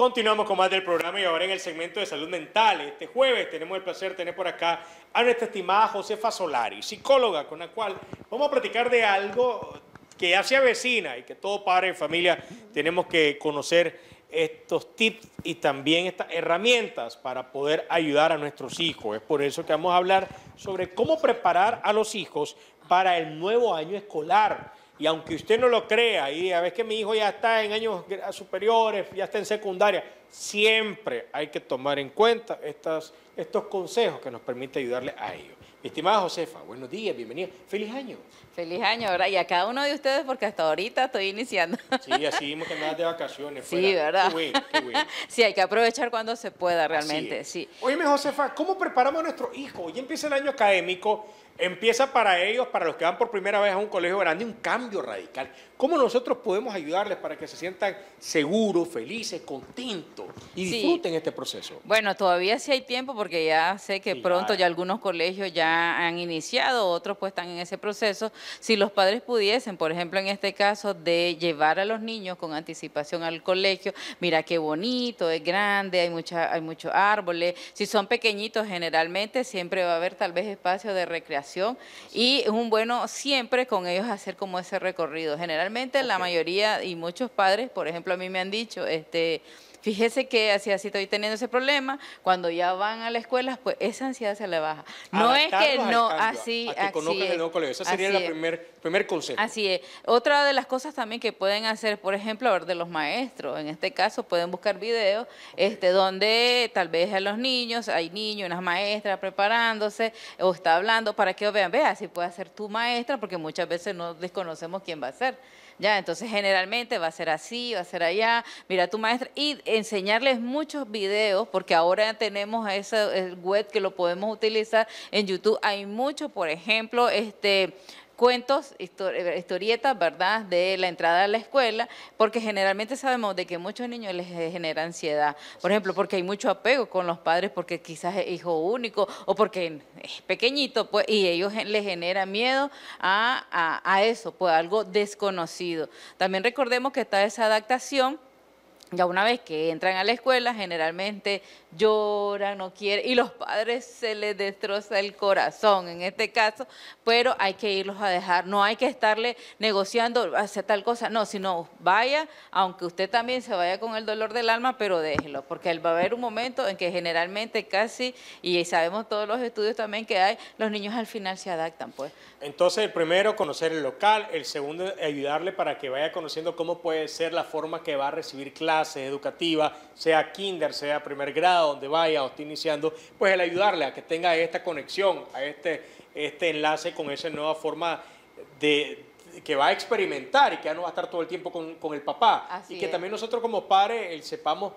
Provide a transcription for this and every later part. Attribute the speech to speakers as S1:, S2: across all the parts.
S1: Continuamos con más del programa y ahora en el segmento de salud mental. Este jueves tenemos el placer de tener por acá a nuestra estimada Josefa Solari, psicóloga con la cual vamos a platicar de algo que ya se avecina y que todo padre y familia tenemos que conocer estos tips y también estas herramientas para poder ayudar a nuestros hijos. Es por eso que vamos a hablar sobre cómo preparar a los hijos para el nuevo año escolar. Y aunque usted no lo crea, y a veces que mi hijo ya está en años superiores, ya está en secundaria, siempre hay que tomar en cuenta estas, estos consejos que nos permite ayudarle a ellos. estimada Josefa, buenos días, bienvenida. Feliz año.
S2: Feliz año, ¿verdad? Y a cada uno de ustedes, porque hasta ahorita estoy iniciando.
S1: Sí, así mismo que de vacaciones. Sí, ¿verdad?
S2: Sí, hay que aprovechar cuando se pueda realmente, sí.
S1: mi Josefa, ¿cómo preparamos a nuestro hijo? Hoy empieza el año académico Empieza para ellos, para los que van por primera vez a un colegio grande, un cambio radical. ¿Cómo nosotros podemos ayudarles para que se sientan seguros, felices, contentos y disfruten este proceso?
S2: Bueno, todavía sí hay tiempo porque ya sé que pronto ya algunos colegios ya han iniciado, otros pues están en ese proceso. Si los padres pudiesen, por ejemplo, en este caso, de llevar a los niños con anticipación al colegio, mira qué bonito, es grande, hay, mucha, hay muchos árboles. Si son pequeñitos, generalmente siempre va a haber tal vez espacio de recreación y es un bueno siempre con ellos hacer como ese recorrido. Generalmente la mayoría y muchos padres, por ejemplo, a mí me han dicho, este, fíjese que así estoy teniendo ese problema, cuando ya van a la escuela, pues esa ansiedad se le baja. No es que no, así, a el sería el primer, primer Así es. Otra de las cosas también que pueden hacer, por ejemplo, de los maestros, en este caso pueden buscar videos este, donde tal vez a los niños, hay niños, unas maestras preparándose o está hablando para que que vean, vea, si puede ser tu maestra, porque muchas veces no desconocemos quién va a ser. Ya, entonces generalmente va a ser así, va a ser allá, mira tu maestra y enseñarles muchos videos, porque ahora tenemos ese web que lo podemos utilizar en YouTube. Hay muchos, por ejemplo, este cuentos, historietas, ¿verdad?, de la entrada a la escuela, porque generalmente sabemos de que muchos niños les genera ansiedad. Por ejemplo, porque hay mucho apego con los padres, porque quizás es hijo único o porque es pequeñito, pues, y ellos les genera miedo a, a eso, pues algo desconocido. También recordemos que está esa adaptación ya una vez que entran a la escuela, generalmente llora, no quiere, y los padres se les destroza el corazón en este caso, pero hay que irlos a dejar, no hay que estarle negociando hacer tal cosa, no, sino vaya, aunque usted también se vaya con el dolor del alma, pero déjelo, porque él va a haber un momento en que generalmente casi, y sabemos todos los estudios también que hay, los niños al final se adaptan, pues.
S1: Entonces, el primero, conocer el local, el segundo, ayudarle para que vaya conociendo cómo puede ser la forma que va a recibir clases educativa sea kinder, sea primer grado, donde vaya o esté iniciando, pues el ayudarle a que tenga esta conexión, a este, este enlace con esa nueva forma de, que va a experimentar y que ya no va a estar todo el tiempo con, el papá. y que también nosotros como padres sepamos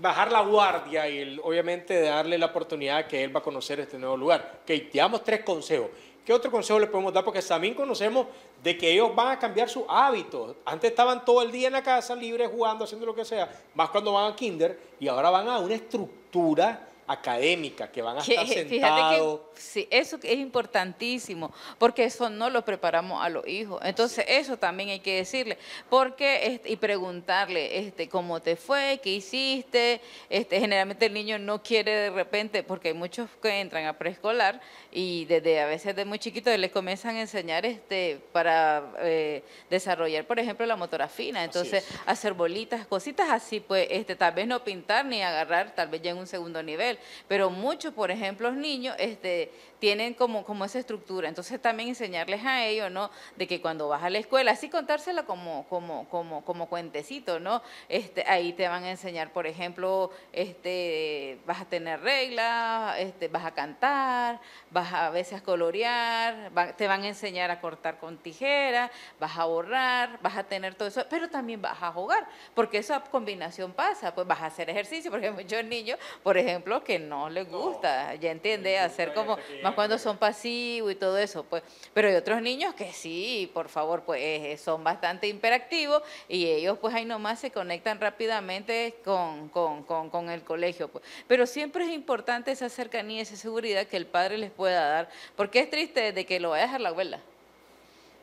S1: bajar la guardia y obviamente darle la oportunidad que él va a conocer este nuevo lugar. te damos tres consejos. ¿Qué otro consejo le podemos dar? Porque también conocemos de que ellos van a cambiar sus hábitos. Antes estaban todo el día en la casa, libres, jugando, haciendo lo que sea, más cuando van a kinder, y ahora van a una estructura académica, que van a estar sentados.
S2: Sí, eso es importantísimo, porque eso no lo preparamos a los hijos. Entonces, eso también hay que decirle, porque este, y preguntarle este, cómo te fue, qué hiciste. Este, generalmente el niño no quiere de repente, porque hay muchos que entran a preescolar y desde a veces de muy chiquitos les comienzan a enseñar este, para eh, desarrollar, por ejemplo, la motora fina. Entonces, hacer bolitas, cositas así, pues este, tal vez no pintar ni agarrar, tal vez ya en un segundo nivel pero muchos, por ejemplo, los niños, este, tienen como, como esa estructura. Entonces también enseñarles a ellos, ¿no? De que cuando vas a la escuela, así contársela como, como, como, como cuentecito, ¿no? Este, ahí te van a enseñar, por ejemplo, este, vas a tener reglas, este, vas a cantar, vas a, veces a colorear, te van a enseñar a cortar con tijera, vas a borrar, vas a tener todo eso, pero también vas a jugar, porque esa combinación pasa, pues vas a hacer ejercicio, porque muchos niños, por ejemplo, que no les gusta, ya entiende, hacer como cuando son pasivos y todo eso, pues, pero hay otros niños que sí, por favor, pues eh, eh, son bastante imperactivos y ellos pues ahí nomás se conectan rápidamente con, con, con, con el colegio. Pues. Pero siempre es importante esa cercanía, esa seguridad que el padre les pueda dar, porque es triste de que lo vaya a dejar la abuela,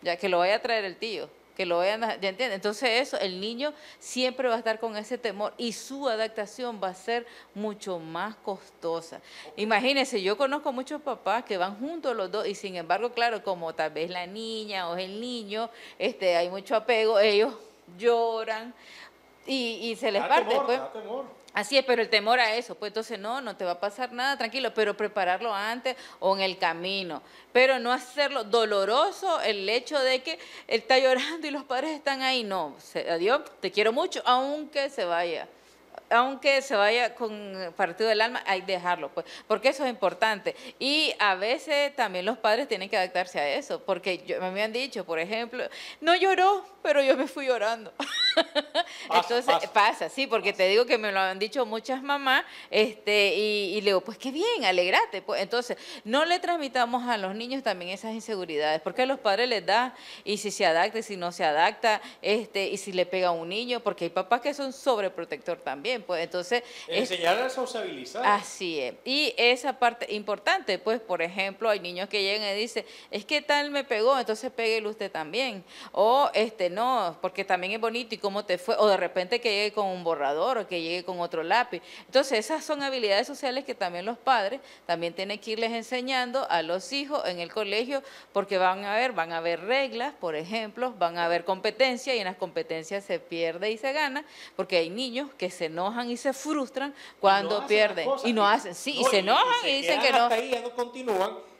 S2: ya que lo vaya a traer el tío que lo vean, ya entiende, Entonces eso, el niño siempre va a estar con ese temor y su adaptación va a ser mucho más costosa. Imagínense, yo conozco muchos papás que van juntos los dos y sin embargo, claro, como tal vez la niña o el niño, este, hay mucho apego, ellos lloran y, se les parte. Temor, pues. Así es, pero el temor a eso, pues entonces no, no te va a pasar nada, tranquilo, pero prepararlo antes o en el camino, pero no hacerlo doloroso el hecho de que él está llorando y los padres están ahí, no, adiós, te quiero mucho, aunque se vaya, aunque se vaya con eh, partido del alma, hay que dejarlo, pues, porque eso es importante. Y a veces también los padres tienen que adaptarse a eso, porque me han dicho, por ejemplo, no lloró, pero yo me fui llorando. Entonces pasa. sí, porque te digo que me lo han dicho muchas mamás este, y, y, le digo, pues qué bien, alegrate. Pues, entonces, no le transmitamos a los niños también esas inseguridades, porque a los padres les da, y si se adapta, si no se adapta, este, y si le pega a un niño, porque hay papás que son sobreprotector también, pues entonces... Enseñar a
S1: sociabilizar. Así
S2: es. Y esa parte importante, pues, por ejemplo, hay niños que llegan y dicen, es que tal me pegó, entonces pégale usted también. O, este, no, porque también es bonito y cómo te fue, o de repente que llegue con un borrador o que llegue con otro lápiz. Entonces, esas son habilidades sociales que también los padres también tienen que irles enseñando a los hijos en el colegio, porque van a ver, van a ver reglas, por ejemplo, van a ver competencia y en las competencias se pierde y se gana, porque hay niños que se enojan y se frustran cuando pierden y no hacen, sí, y se enojan y, dicen que no.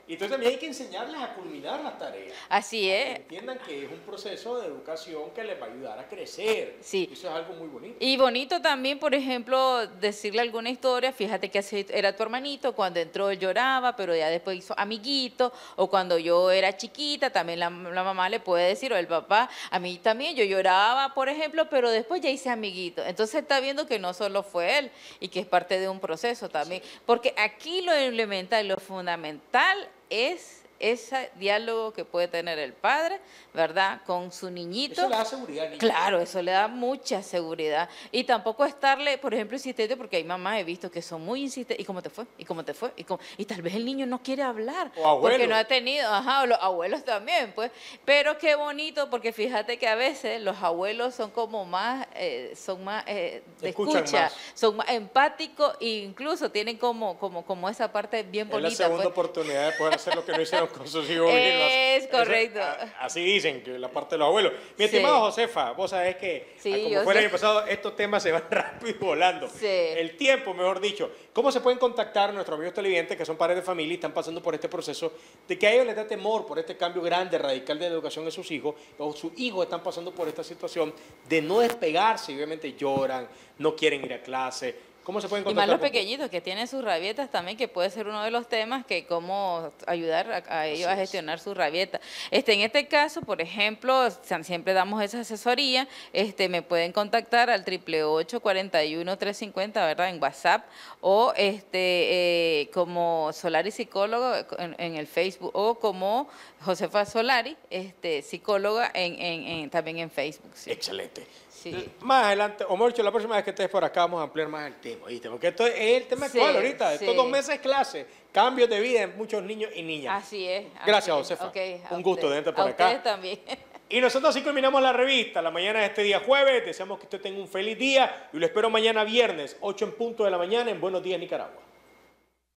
S1: Y entonces también hay que enseñarles a culminar las tareas.
S2: Así es.
S1: entiendan que es un proceso de educación que les va a ayudar a crecer. Sí. Eso es algo muy bonito.
S2: Y bonito también, por ejemplo, decirle alguna historia. Fíjate que era tu hermanito, cuando entró él lloraba, pero ya después hizo amiguito. O cuando yo era chiquita, también la, mamá le puede decir, o el papá, a mí también yo lloraba, por ejemplo, pero después ya hice amiguito. Entonces está viendo que no solo fue él y que es parte de un proceso también. Porque aquí lo elemental, lo fundamental es ese diálogo que puede tener el padre, ¿verdad? Con su niñito. Eso le da seguridad. Claro, eso le da mucha seguridad. Y tampoco estarle, por ejemplo, insistente, porque hay mamás, he visto que son muy insistentes. ¿Y cómo te fue? ¿Y cómo te fue? ¿Y, y tal vez el niño no quiere hablar. O porque no ha tenido, ajá, o los abuelos también, pues. Pero qué bonito, porque fíjate que a veces los abuelos son como más, eh, son más eh, de escucha, son más empáticos e incluso tienen como, como, como esa parte bien bonita. Es la pues. segunda
S1: oportunidad de poder hacer lo que no hicieron con sus hijos. Es correcto. así dicen, que la parte de los abuelos. Mi estimado Josefa, vos sabés que,
S2: ah, como fue el año
S1: pasado, estos temas se van rápido volando. El tiempo, mejor dicho. ¿Cómo se pueden contactar nuestros amigos televidentes que son padres de familia y están pasando por este proceso de que a ellos les da temor por este cambio grande, radical de la educación de sus hijos, o sus hijos están pasando por esta situación de no despegarse obviamente lloran, no quieren ir a clase, se pueden Y más los pequeñitos
S2: que tienen sus rabietas también, que puede ser uno de los temas que cómo ayudar a, ellos a gestionar sus rabietas. Este, en este caso, por ejemplo, siempre damos esa asesoría, este, me pueden contactar al 888-41-350, ¿verdad? En WhatsApp o este, eh, como Solari Psicólogo en, el Facebook o como Josefa Solari, este, psicóloga en, también en Facebook. Excelente. Más
S1: adelante, o mucho, la próxima vez que estés por acá vamos a ampliar más el tema, Porque esto es el tema actual ahorita, estos dos meses clase, cambios de vida en muchos niños y niñas.
S2: Así es. Gracias, Josefa. Un gusto de por acá. también.
S1: Y nosotros así culminamos la revista la mañana de este día jueves. Deseamos que usted tenga un feliz día y lo espero mañana viernes, 8 en punto de la mañana en Buenos Días, Nicaragua.